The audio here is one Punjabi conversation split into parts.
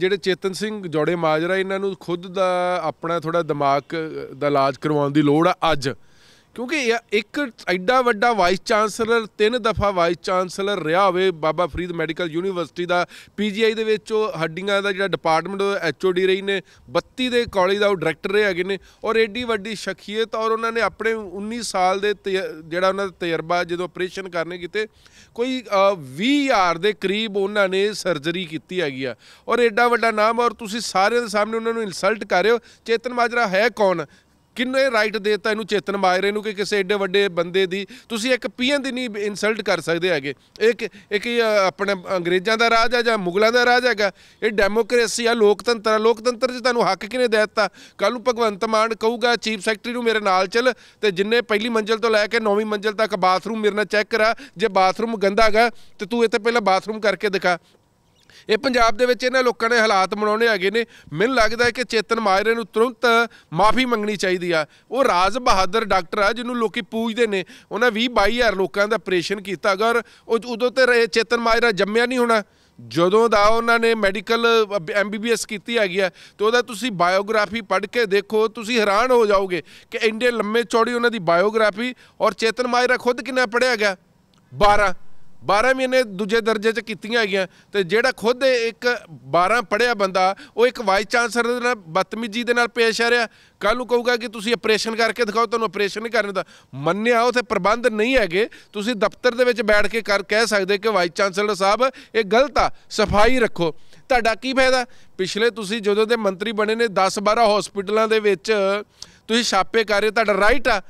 ਜਿਹੜੇ ਚੇਤਨ ਸਿੰਘ ਜੋੜੇ ਮਾਜਰਾ ਇਹਨਾਂ ਨੂੰ ਖੁਦ ਦਾ ਆਪਣਾ ਥੋੜਾ ਦਿਮਾਗ ਦਾ ਇਲਾਜ ਕਰਵਾਉਣ ਦੀ ਲੋੜ ਆ ਅੱਜ ਕਿਉਂਕਿ ਇੱਕ ਐਡਾ ਵੱਡਾ ਵਾਈਸ ਚਾਂਸਲਰ ਤਿੰਨ ਦਫਾ ਵਾਈਸ ਚਾਂਸਲਰ ਰਿਹਾ ਹੋਵੇ ਬਾਬਾ ਫਰੀਦ ਮੈਡੀਕਲ ਯੂਨੀਵਰਸਿਟੀ ਦਾ ਪੀਜੀਆਈ ਦੇ ਵਿੱਚ ਉਹ ਹੱਡੀਆਂ ਦਾ ਜਿਹੜਾ ਡਿਪਾਰਟਮੈਂਟ ਐਚਓਡੀ ਰਹੀ ਨੇ 32 ਦੇ ਕਾਲਜ ਦਾ ਉਹ ਡਾਇਰੈਕਟਰ ਰਹੇ ਹੈਗੇ ਨੇ ਔਰ ਐਡੀ ਵੱਡੀ ਸ਼ਖਸੀਅਤ ਔਰ ਉਹਨਾਂ ਨੇ ਆਪਣੇ 19 ਸਾਲ ਦੇ ਜਿਹੜਾ ਉਹਨਾਂ ਦਾ ਤਜਰਬਾ ਜਦੋਂ ਆਪਰੇਸ਼ਨ ਕਰਨੇ ਕੀਤੇ ਕੋਈ 20000 ਦੇ ਕਰੀਬ ਉਹਨਾਂ ਨੇ ਸਰਜਰੀ ਕੀਤੀ ਹੈਗੀ ਆ ਔਰ ਐਡਾ ਵੱਡਾ ਨਾਮ ਔਰ ਤੁਸੀਂ ਸਾਰਿਆਂ ਦੇ ਸਾਹਮਣੇ ਉਹਨਾਂ ਨੂੰ ਇਨਸਲਟ ਕਰ ਰਹੇ ਹੋ ਚੇਤਨ ਮਾਜਰਾ ਹੈ ਕੌਣ ਕਿੰਨੇ ਰਾਈਟ ਦੇਤਾ ਇਹਨੂੰ ਚੇਤਨ ਮਾਇਰੇ ਨੂੰ ਕਿ ਕਿਸੇ ਐਡੇ ਵੱਡੇ ਬੰਦੇ ਦੀ ਤੁਸੀਂ ਇੱਕ ਪੀਐਨ ਦੀ ਨਹੀਂ ਇਨਸਲਟ ਕਰ ਸਕਦੇ ਹੈਗੇ ਇੱਕ ਇੱਕ ਆਪਣੇ ਅੰਗਰੇਜ਼ਾਂ ਦਾ ਰਾਜ ਆ ਜਾਂ ਮੁਗਲਾਂ ਦਾ ਰਾਜ ਹੈਗਾ ਇਹ ਡੈਮੋਕ੍ਰੇਸੀ ਆ ਲੋਕਤੰਤਰ ਆ ਲੋਕਤੰਤਰ 'ਚ ਤੁਹਾਨੂੰ ਹੱਕ ਕਿਨੇ ਦੇ ਦਿੱਤਾ ਕੱਲ ਨੂੰ ਭਗਵੰਤ ਮਾਨ ਕਹੂਗਾ ਚੀਫ ਸੈਕਟਰੀ ਨੂੰ ਮੇਰੇ ਨਾਲ ਚੱਲ ਤੇ ਜਿੰਨੇ ਪਹਿਲੀ ਮੰਜ਼ਲ ਤੋਂ ਲੈ ਕੇ ਨੌਵੀਂ ਮੰਜ਼ਲ ਤੱਕ ਬਾਥਰੂਮ ਮੇਰੇ ਨਾਲ ਚੈੱਕ ਕਰਾ ਜੇ ਬਾਥਰੂਮ ਗੰਦਾ ਹੈਗਾ ਤੇ ਤੂੰ ਇੱਥੇ ਪਹਿਲਾਂ ਬਾਥਰੂਮ ਕਰਕੇ ਦਿਖਾ ਇਹ ਪੰਜਾਬ ਦੇ ਵਿੱਚ ਇਹਨਾਂ ਲੋਕਾਂ ਨੇ ਹਾਲਾਤ ਬਣਾਉਣੇ ਹੈਗੇ ਨੇ ਮੈਨੂੰ ਲੱਗਦਾ ਹੈ ਕਿ ਚੇਤਨ ਮਾਇਰੇ ਨੂੰ ਤੁਰੰਤ ਮਾਫੀ ਮੰਗਣੀ ਚਾਹੀਦੀ ਆ ਉਹ ਰਾਜ ਬਹਾਦਰ ਡਾਕਟਰ ਆ ਜਿਹਨੂੰ ਲੋਕੀ ਪੂਜਦੇ ਨੇ ਉਹਨਾਂ 20 22000 ਲੋਕਾਂ ਦਾ ਆਪਰੇਸ਼ਨ ਕੀਤਾ ਅਗਰ ਉਦੋਂ ਤੇ ਚੇਤਨ ਮਾਇਰਾ ਜੰਮਿਆ ਨਹੀਂ ਹੋਣਾ ਜਦੋਂ ਦਾ ਉਹਨਾਂ ਨੇ ਮੈਡੀਕਲ ਐਮਬੀਬੀਐਸ ਕੀਤੀ ਹੈਗੀ ਆ ਤੇ ਉਹਦਾ ਤੁਸੀਂ ਬਾਇਓਗ੍ਰਾਫੀ ਪੜ੍ਹ ਕੇ ਦੇਖੋ ਤੁਸੀਂ ਹੈਰਾਨ ਹੋ ਜਾਓਗੇ ਕਿ ਇੰਨੇ ਲੰਮੇ ਚੌੜੀ ਉਹਨਾਂ ਦੀ ਬਾਇਓਗ੍ਰਾਫੀ ਔਰ ਚੇਤਨ ਮਾਇਰਾ ਖੁਦ ਕਿੰਨਾ ਪੜਿਆ ਗਿਆ 12 12 ਮਹੀਨੇ ਦੂਜੇ ਦਰਜੇ 'ਚ ਕੀਤੀਆਂ ਹੈਗੀਆਂ ਤੇ ਜਿਹੜਾ ਖੁਦ ਇੱਕ 12 ਪੜਿਆ ਬੰਦਾ ਉਹ ਇੱਕ ਵਾਈਸ ਚਾਂਸਲਰ ਦੇ ਨਾਲ ਬਤਮੀਜੀ ਦੇ ਨਾਲ ਪੇਸ਼ ਆ ਰਿਹਾ ਕੱਲ ਨੂੰ ਕਹੂਗਾ ਕਿ ਤੁਸੀਂ ਆਪਰੇਸ਼ਨ ਕਰਕੇ ਦਿਖਾਓ ਤੁਹਾਨੂੰ ਆਪਰੇਸ਼ਨ ਨਹੀਂ ਕਰਨ ਦਾ ਮੰਨਿਆ ਉਥੇ ਪ੍ਰਬੰਧ ਨਹੀਂ ਹੈਗੇ ਤੁਸੀਂ ਦਫ਼ਤਰ ਦੇ ਵਿੱਚ ਬੈਠ ਕੇ ਕਰ ਕਹਿ ਸਕਦੇ ਕਿ ਵਾਈਸ ਚਾਂਸਲਰ ਸਾਹਿਬ ਇਹ ਗਲਤ ਆ ਸਫਾਈ ਰੱਖੋ ਤੁਹਾਡਾ ਕੀ ਫਾਇਦਾ ਪਿਛਲੇ ਤੁਸੀਂ ਜਦੋਂ ਦੇ ਮੰਤਰੀ ਬਣੇ ਨੇ 10 12 ਹਸਪੀਟਲਾਂ ਦੇ ਵਿੱਚ ਤੁਸੀਂ ਛਾਪੇ ਕਰ ਰਹੇ ਤੁਹਾਡਾ ਰਾਈਟ ਆ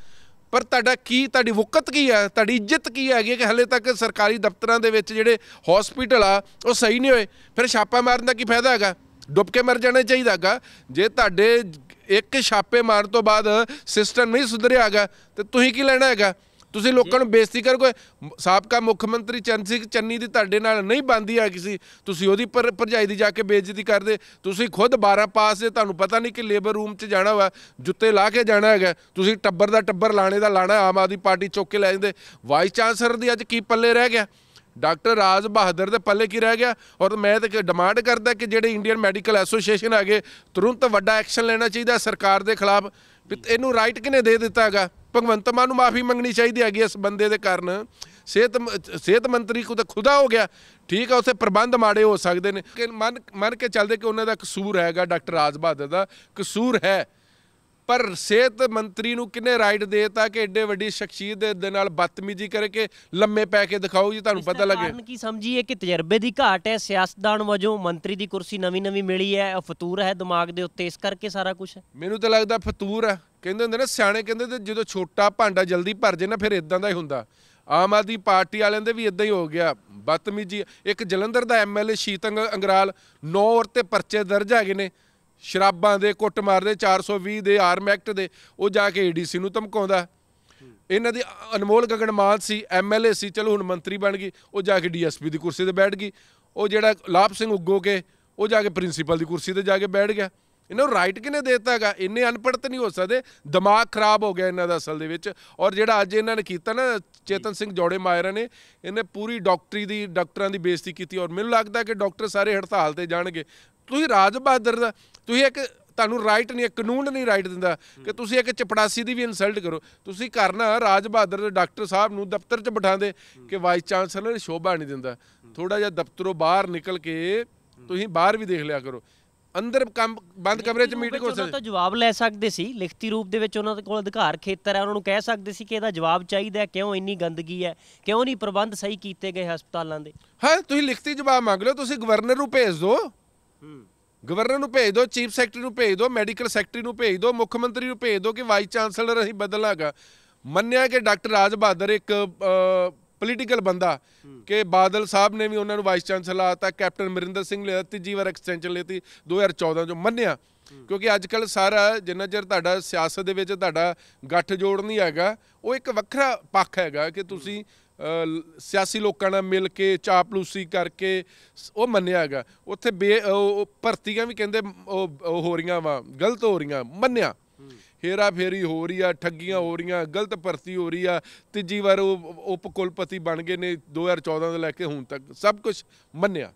ਪਰ ਤੁਹਾਡਾ ਕੀ ਤੁਹਾਡੀ ਵਕਤ ਕੀ ਹੈ ਤੁਹਾਡੀ ਇੱਜ਼ਤ ਕੀ ਹੈਗੀ ਕਿ ਹਲੇ ਤੱਕ ਸਰਕਾਰੀ ਦਫ਼ਤਰਾਂ ਦੇ ਵਿੱਚ ਜਿਹੜੇ ਹਸਪੀਟਲ ਆ ਉਹ ਸਹੀ ਨਹੀਂ ਹੋਏ ਫਿਰ ਛਾਪਾ ਮਾਰਨ ਦਾ ਕੀ ਫਾਇਦਾ ਹੈਗਾ ਡੁੱਬ ਕੇ ਮਰ ਜਾਣਾ ਚਾਹੀਦਾਗਾ ਜੇ ਤੁਹਾਡੇ ਇੱਕ ਛਾਪੇ ਮਾਰਨ ਤੋਂ ਬਾਅਦ ਸਿਸਟਮ ਨਹੀਂ ਸੁਧਰਿਆਗਾ ਤੇ ਤੁਸੀਂ ਕੀ ਲੈਣਾ ਹੈਗਾ ਤੁਸੀਂ ਲੋਕਾਂ ਨੂੰ ਬੇਇੱਜ਼ਤੀ ਕਰੋਗੇ ਸਾਬਕਾ ਮੁੱਖ ਮੰਤਰੀ ਚੰਨ ਸਿੰਘ ਚੰਨੀ ਦੀ ਤੁਹਾਡੇ ਨਾਲ ਨਹੀਂ ਬੰਦੀ ਆ ਕਿਸੇ ਤੁਸੀਂ ਉਹਦੀ ਪਰ ਭਰਜਾਈ ਦੀ ਜਾ ਕੇ ਬੇਇੱਜ਼ਤੀ ਕਰਦੇ ਤੁਸੀਂ ਖੁਦ 12 ਪਾਸ ਦੇ ਤੁਹਾਨੂੰ ਪਤਾ ਨਹੀਂ ਕਿ ਲੇਬਰ ਰੂਮ 'ਚ ਜਾਣਾ ਹੋਇਆ ਜੁੱਤੇ ਲਾ ਕੇ ਜਾਣਾ ਹੈਗਾ ਤੁਸੀਂ ਟੱਬਰ ਦਾ ਟੱਬਰ ਲਾਣੇ ਦਾ ਲਾਣਾ ਆਮ ਆਦੀ ਪਾਰਟੀ ਚੁੱਕ ਕੇ ਲੈ ਜਾਂਦੇ ਵਾਈਸ ਚਾਂਸਲਰ ਦੀ ਅੱਜ ਕੀ ਪੱਲੇ ਰਹਿ ਗਿਆ ਡਾਕਟਰ ਰਾਜ ਬਹਾਦਰ ਦੇ ਪੱਲੇ ਕੀ ਰਹਿ ਗਿਆ ਔਰ ਮੈਂ ਤਾਂ ਡਿਮਾਂਡ ਕਰਦਾ ਕਿ ਜਿਹੜੇ ਇੰਡੀਅਨ ਮੈਡੀਕਲ ਐਸੋਸੀਏਸ਼ਨ ਆਗੇ ਤੁਰੰਤ ਵੱਡਾ ਐਕਸ਼ਨ ਲੈਣਾ ਚਾਹੀਦਾ ਸਰਕਾਰ ਦੇ ਖਿਲਾਫ ਇਹਨੂੰ ਰਾਈਟ ਕਿਨੇ ਦੇ ਦਿੱਤਾ ਹੈਗਾ ਭਗਵੰਤ ਮਾਨ ਨੂੰ ਮਾਫੀ ਮੰਗਣੀ ਚਾਹੀਦੀ ਹੈਗੀ ਇਸ ਬੰਦੇ ਦੇ ਕਾਰਨ ਸਿਹਤ ਸਿਹਤ ਮੰਤਰੀ ਕੋ ਤਾਂ ਖੁਦਾ ਹੋ ਗਿਆ ਠੀਕ ਹੈ ਉਸੇ ਪ੍ਰਬੰਧ ਮਾੜੇ ਹੋ ਸਕਦੇ ਨੇ ਕਿ ਮੰਨ ਕੇ ਚੱਲਦੇ ਕਿ ਉਹਨਾਂ ਦਾ ਕਸੂਰ ਹੈਗਾ ਡਾਕਟਰ ਰਾਜ ਬਹਾਦਰ ਦਾ ਕਸੂਰ ਹੈ ਪਰ ਸਿਹਤ ਮੰਤਰੀ ਨੂੰ ਕਿੰਨੇ ਰਾਈਟ ਦੇਤਾ ਕਿ ਐਡੇ ਵੱਡੀ ਸ਼ਖਸੀਅਤ ਦੇ ਨਾਲ ਬਤਮੀਜੀ ਕਰਕੇ ਲੰਮੇ ਪੈ ਕੇ ਦਿਖਾਓ ਜੀ ਤੁਹਾਨੂੰ ਪਤਾ ਲੱਗੇ ਕਾਰਨ ਕੀ ਸਮਝੀਏ ਕਿ ਤਜਰਬੇ ਦੀ ਘਾਟ ਹੈ ਸਿਆਸਤਦਾਨ ਵਜੋਂ ਮੰਤਰੀ ਦੀ ਕੁਰਸੀ ਨਵੀਂ-ਨਵੀਂ ਮਿਲੀ ਹੈ ਫਤੂਰ ਹੈ ਦਿਮਾਗ ਦੇ ਉੱਤੇ ਇਸ ਕਰਕੇ ਸਾਰਾ ਕੁਝ ਮੈਨੂੰ ਤਾਂ ਲੱਗਦਾ ਫਤੂਰ ਹੈ ਕਹਿੰਦੇ ਹੁੰਦੇ ਨੇ ਸਿਆਣੇ ਕਹਿੰਦੇ ਤੇ ਜਦੋਂ ਛੋਟਾ ਭਾਂਡਾ ਜਲਦੀ ਭਰ ਜੇ ਨਾ ਫਿਰ ਇਦਾਂ ਦਾ ਹੀ ਹੁੰਦਾ ਆਮ ਆਦਮੀ ਪਾਰਟੀ ਵਾਲਿਆਂ ਦੇ ਵੀ ਇਦਾਂ ਹੀ ਹੋ ਗਿਆ ਬਤਮੀਜੀ ਇੱਕ ਜਲੰਧਰ ਦਾ ਐਮਐਲਏ ਸ਼ੀਤੰਗ ਅੰਗਰਾਲ ਨੌਰ ਔਰ ਤੇ ਪਰਚੇ ਦਰਜ ਹੈਗੇ ਨੇ ਸ਼ਰਾਬਾਂ ਦੇ ਕੁੱਟਮਾਰ ਦੇ 420 ਦੇ ਆਰਮ ਐਕਟ ਦੇ ਉਹ ਜਾ ਕੇ ਏਡੀਸੀ ਨੂੰ ਧਮਕਾਉਂਦਾ ਇਹਨਾਂ ਦੀ ਅਨਮੋਲ ਗਗਨਮਾਲ ਸੀ ਐਮਐਲਏ ਸੀ ਚਲੋ ਹੁਣ ਮੰਤਰੀ ਬਣ ਗਈ ਉਹ ਜਾ ਕੇ ਡੀਐਸਪੀ ਦੀ ਕੁਰਸੀ ਤੇ ਬੈਠ ਗਈ ਉਹ ਜਿਹੜਾ ਲਾਭ ਸਿੰਘ ਉੱਗੋ ਕੇ ਉਹ ਜਾ ਕੇ ਪ੍ਰਿੰਸੀਪਲ ਦੀ ਕੁਰਸੀ ਤੇ ਜਾ ਕੇ ਬੈਠ ਗਿਆ ਇਹਨਾਂ ਨੂੰ ਰਾਈਟ ਕਿਨੇ ਦਿੱਤਾਗਾ ਇੰਨੇ ਅਨਪੜਤ ਨਹੀਂ ਹੋ ਸਕਦੇ ਦਿਮਾਗ ਖਰਾਬ ਹੋ ਗਿਆ ਇਹਨਾਂ ਦਾ ਅਸਲ ਦੇ ਵਿੱਚ ਔਰ ਜਿਹੜਾ ਅੱਜ ਇਹਨਾਂ ਨੇ ਕੀਤਾ ਨਾ ਚੇਤਨ ਸਿੰਘ ਜੋੜੇ ਮਾਇਰਾ ਨੇ ਇਹਨੇ ਪੂਰੀ ਡਾਕਟਰੀ ਦੀ ਡਾਕਟਰਾਂ ਦੀ ਬੇਇੱਜ਼ਤੀ ਕੀਤੀ ਔਰ ਮੈਨੂੰ ਲੱਗਦਾ ਕਿ ਡਾਕਟਰ ਸਾਰੇ ਹੜਤਾਲ ਤੇ ਜਾਣਗੇ ਤੁਸੀਂ ਰਾਜ ਬਹਾਦਰ ਦਾ ਤੁਸੀਂ ਇੱਕ ਤੁਹਾਨੂੰ ਰਾਈਟ ਨਹੀਂ ਕਾਨੂੰਨ ਨਹੀਂ ਰਾਈਟ ਦਿੰਦਾ ਕਿ ਤੁਸੀਂ ਇੱਕ ਚਪੜਾਸੀ ਦੀ ਵੀ ਇਨਸਲਟ ਕਰੋ ਤੁਸੀਂ ਕਰਨਾ ਰਾਜ ਬਹਾਦਰ ਦੇ ਡਾਕਟਰ ਸਾਹਿਬ ਨੂੰ ਦਫ਼ਤਰ 'ਚ ਬਿਠਾਉਂਦੇ ਕਿ ਵਾਈਸ ਚਾਂਸਲਰ ਸ਼ੋਭਾ ਨਹੀਂ ਦਿੰਦਾ ਥੋੜਾ ਜਿਹਾ ਦਫ਼ਤਰੋਂ ਬਾਹਰ ਨਿਕਲ ਕੇ ਤੁਸੀਂ ਬਾਹਰ ਵੀ ਦੇਖ ਲਿਆ ਕਰੋ ਅੰਦਰ ਕੰਮ ਬੰਦ ਕਮਰੇ 'ਚ ਮੀਟਿੰਗ ਹੋ ਸਕਦੀ ਉਹਨਾਂ ਤਾਂ ਜਵਾਬ ਲੈ ਸਕਦੇ ਸੀ ਲਿਖਤੀ ਰੂਪ ਦੇ ਵਿੱਚ ਉਹਨਾਂ ਦੇ ਕੋਲ ਅਧਿਕਾਰ ਖੇਤਰ ਹੈ ਉਹਨਾਂ ਨੂੰ ਕਹਿ ਸਕਦੇ ਸੀ ਕਿ ਇਹਦਾ ਜਵਾਬ ਚਾਹੀਦਾ ਹੈ ਕਿਉਂ ਇੰਨੀ ਗੰਦਗੀ ਹੈ ਕਿਉਂ ਨਹੀਂ ਪ੍ਰਬੰਧ ਸਹੀ ਕੀਤੇ ਗਏ ਹਸਪਤਾਲਾਂ ਦੇ ਹਾਂ ਤੁਸੀਂ ਲਿਖਤੀ ਜਵਾਬ ਮੰਗ ਲਓ ਤੁਸੀਂ ਗਵਰਨਰ ਨੂੰ ਭੇਜ ਦਿਓ ਗਵਰਨਰ ਨੂੰ ਭੇਜ ਦਿਓ ਚੀਫ ਸੈਕਟਰੀ ਨੂੰ ਭੇਜ ਦਿਓ ਮੈਡੀਕਲ ਸੈਕਟਰੀ ਨੂੰ ਭੇਜ ਦਿਓ ਮੁੱਖ ਮੰਤਰੀ ਨੂੰ ਭੇਜ ਦਿਓ ਕਿ ਵਾਈਸ ਚਾਂਸਲਰ ਅਸੀਂ ਬਦਲਾਂਗਾ ਮੰਨਿਆ ਕਿ ਡਾਕਟਰ ਰਾਜ ਬਹਾਦਰ ਇੱਕ ਪੋਲੀਟੀਕਲ ਬੰਦਾ ਕਿ ਬਾਦਲ ਸਾਹਿਬ ਨੇ ਵੀ ਉਹਨਾਂ ਨੂੰ ਵਾਈਸ ਚਾਂਸਲਰ ਆਤਾ ਕੈਪਟਨ ਮਰਿੰਦਰ ਸਿੰਘ ਨੇ ਤੀਜੀ ਵਾਰ ਐਕਸਟੈਂਸ਼ਨ ਤੀ 2014 ਚੋਂ ਮੰਨਿਆ ਕਿਉਂਕਿ ਅੱਜ ਕੱਲ ਸਾਰਾ ਜਿੰਨਾ ਚਿਰ ਤੁਹਾਡਾ ਸਿਆਸਤ ਦੇ ਵਿੱਚ ਤੁਹਾਡਾ ਗੱਠ ਜੋੜ ਨਹੀਂ ਹੈਗਾ ਉਹ ਇੱਕ ਵੱਖਰਾ ਪੱਖ ਹੈਗਾ ਕਿ ਤੁਸੀਂ ਸਿਆਸੀ ਲੋਕਾਂ ਨਾਲ ਮਿਲ ਕੇ ਚਾਪਲੂਸੀ ਕਰਕੇ ਉਹ ਮੰਨਿਆ ਹੈਗਾ ਉੱਥੇ ਭਰਤੀਆਂ ਵੀ ਕਹਿੰਦੇ ਉਹ ਹੋ ਰਹੀਆਂ ਵਾ ਗਲਤ ਹੋ ਰਹੀਆਂ ਮੰਨਿਆ ਹੇਰਾ ਫੇਰੀ ਹੋ ਰਹੀ ਆ ਠੱਗੀਆਂ ਹੋ ਰਹੀਆਂ ਗਲਤ ਭਰਤੀ ਹੋ ਰਹੀ ਆ ਤੀਜੀ ਵਾਰ ਉਹ ਉਪ ਕੁਲਪਤੀ ਬਣ ਗਏ ਨੇ 2014 ਤੋਂ ਲੈ ਕੇ ਹੁਣ ਤੱਕ ਸਭ ਕੁਝ ਮੰਨਿਆ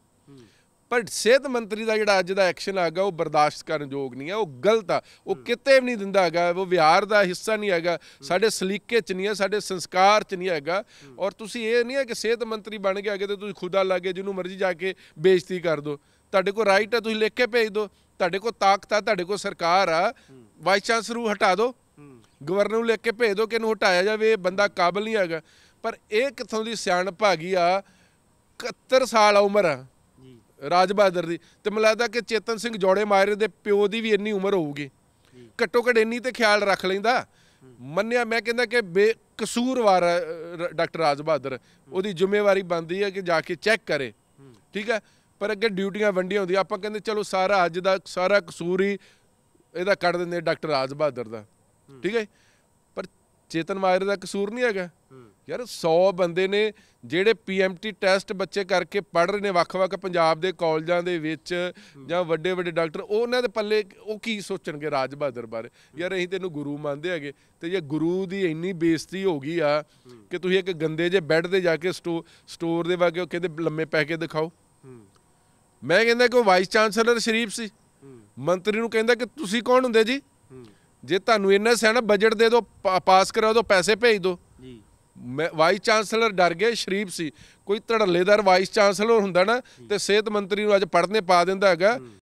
ਪਰ ਸਿਹਤ ਮੰਤਰੀ ਦਾ ਜਿਹੜਾ ਅੱਜ ਦਾ ਐਕਸ਼ਨ ਆਗਾ ਉਹ ਬਰਦਾਸ਼ਤ ਕਰਨ ਯੋਗ ਨਹੀਂ ਹੈ ਉਹ ਗਲਤ ਆ ਉਹ ਕਿਤੇ ਵੀ ਨਹੀਂ ਦਿੰਦਾ ਹੈਗਾ ਉਹ ਵਿਹਾਰ ਦਾ ਹਿੱਸਾ ਨਹੀਂ ਹੈਗਾ ਸਾਡੇ ਸਲੀਕੇ ਚ ਨਹੀਂ ਹੈ ਸਾਡੇ ਸੰਸਕਾਰ ਚ ਨਹੀਂ ਹੈਗਾ ਔਰ ਤੁਸੀਂ ਇਹ ਨਹੀਂ ਹੈ ਕਿ ਸਿਹਤ ਮੰਤਰੀ ਬਣ ਕੇ ਅਗੇ ਤੇ ਤੁਸੀਂ ਖੁਦਾ ਲਾਗੇ ਜਿਹਨੂੰ ਮਰਜ਼ੀ ਜਾ ਕੇ ਬੇਇੱਜ਼ਤੀ ਕਰ ਦੋ ਤੁਹਾਡੇ ਕੋਲ ਰਾਈਟ ਆ ਤੁਸੀਂ ਲਿਖ ਕੇ ਭੇਜ ਦਿਓ ਤੁਹਾਡੇ ਕੋਲ ਤਾਕਤ ਆ ਤੁਹਾਡੇ ਕੋਲ ਸਰਕਾਰ ਆ ਵਾਈਸ ਚਾਂਸਲਰ ਨੂੰ ਹਟਾ ਦਿਓ ਗਵਰਨਰ ਨੂੰ ਲਿਖ ਕੇ ਭੇਜ ਦਿਓ ਕਿ ਇਹਨੂੰ ਹਟਾਇਆ ਜਾਵੇ ਇਹ ਬੰਦਾ ਕਾਬਲ ਨਹੀਂ ਹੈਗਾ ਪਰ ਇਹ ਕਿਥੋਂ ਦੀ ਸਿਆਣਪ ਆ ਗਈ ਆ 71 ਸਾਲ ਉਮਰ ਆ ਰਾਜ ਬਹਾਦਰ ਦੀ ਤੇ ਮੈਨੂੰ ਲੱਗਦਾ ਕਿ ਚੇਤਨ ਸਿੰਘ ਜੋੜੇ ਮਾਇਰੇ ਦੇ ਪਿਓ ਦੀ ਵੀ ਇੰਨੀ ਉਮਰ ਹੋਊਗੀ ਘੱਟੋ ਘੱਟ ਇੰਨੀ ਤੇ ਖਿਆਲ ਰੱਖ ਲੈਂਦਾ ਮੰਨਿਆ ਮੈਂ ਕਹਿੰਦਾ ਕਿ ਬੇਕਸੂਰਵਾਰ ਡਾਕਟਰ ਰਾਜ ਬਹਾਦਰ ਉਹਦੀ ਜ਼ਿੰਮੇਵਾਰੀ ਬਣਦੀ ਹੈ ਕਿ ਜਾ ਕੇ ਚੈੱਕ ਕਰੇ ਠੀਕ ਹੈ ਪਰ ਅੱਗੇ ਡਿਊਟੀਆਂ ਵੰਡੀਆਂ ਹੁੰਦੀਆਂ ਆਪਾਂ ਕਹਿੰਦੇ ਚਲੋ ਸਾਰਾ ਅੱਜ ਦਾ ਸਾਰਾ ਕਸੂਰ ਹੀ ਇਹਦਾ ਕੱਢ ਦਿੰਦੇ ਡਾਕਟਰ ਰਾਜ ਬਹਾਦਰ ਦਾ ਠੀਕ ਹੈ ਪਰ ਚੇਤਨ ਮਾਇਰੇ ਦਾ ਕਸੂਰ ਨਹੀਂ ਹੈਗਾ ਯਾਰ 100 ਬੰਦੇ ਨੇ ਜਿਹੜੇ ਪੀਐਮਟੀ ਟੈਸਟ ਬੱਚੇ ਕਰਕੇ ਪੜ੍ਹ ਰਹੇ ਨੇ ਵੱਖ-ਵੱਖ ਪੰਜਾਬ ਦੇ ਕਾਲਜਾਂ ਦੇ ਵਿੱਚ ਜਾਂ ਵੱਡੇ-ਵੱਡੇ ਡਾਕਟਰ ਉਹਨਾਂ ਦੇ ਪੱਲੇ ਉਹ ਕੀ ਸੋਚਣਗੇ ਰਾਜ ਬਹਾਦਰ ਬਾਰੇ ਯਾਰ ਅਸੀਂ ਤੈਨੂੰ ਗੁਰੂ ਮੰਨਦੇ ਹਾਂਗੇ ਤੇ ਜੇ ਗੁਰੂ ਦੀ ਇੰਨੀ ਬੇਇੱਜ਼ਤੀ ਹੋ ਗਈ ਆ ਕਿ ਤੁਸੀਂ ਇੱਕ ਗੰਦੇ ਜੇ ਬੈੱਡ ਤੇ ਜਾ ਕੇ ਸਟੋਰ ਦੇ ਵਾਗੇ ਉਹ ਕਹਿੰਦੇ ਲੰਮੇ ਪੈ ਕੇ ਦਿਖਾਓ ਮੈਂ ਕਹਿੰਦਾ ਕਿ ਉਹ ਵਾਈਸ ਚਾਂਸਲਰ ਸ਼ਰੀਫ ਸੀ ਮੰਤਰੀ ਨੂੰ ਕਹਿੰਦਾ ਕਿ ਤੁਸੀਂ ਕੌਣ ਹੁੰਦੇ ਜੀ ਜੇ ਤੁਹਾਨੂੰ ਇੰਨਾ ਸਹਿਣਾ ਬਜਟ ਦੇ ਦਿਓ ਪਾਸ ਕਰਾਓ ਦਿਓ ਪੈਸੇ ਭੇਜ ਦਿਓ ਵਾਈਸ ਚਾਂਸਲਰ ਡਰ ਗਏ ਸ਼ਰੀਫ ਸੀ ਕੋਈ ਧੜੱਲੇਦਾਰ ਵਾਈਸ ਚਾਂਸਲਰ ਹੁੰਦਾ ਨਾ ਤੇ ਸਿਹਤ ਮੰਤਰੀ ਨੂੰ ਅੱਜ ਪੜਨੇ ਪਾ ਦਿੰਦਾ ਹੈਗਾ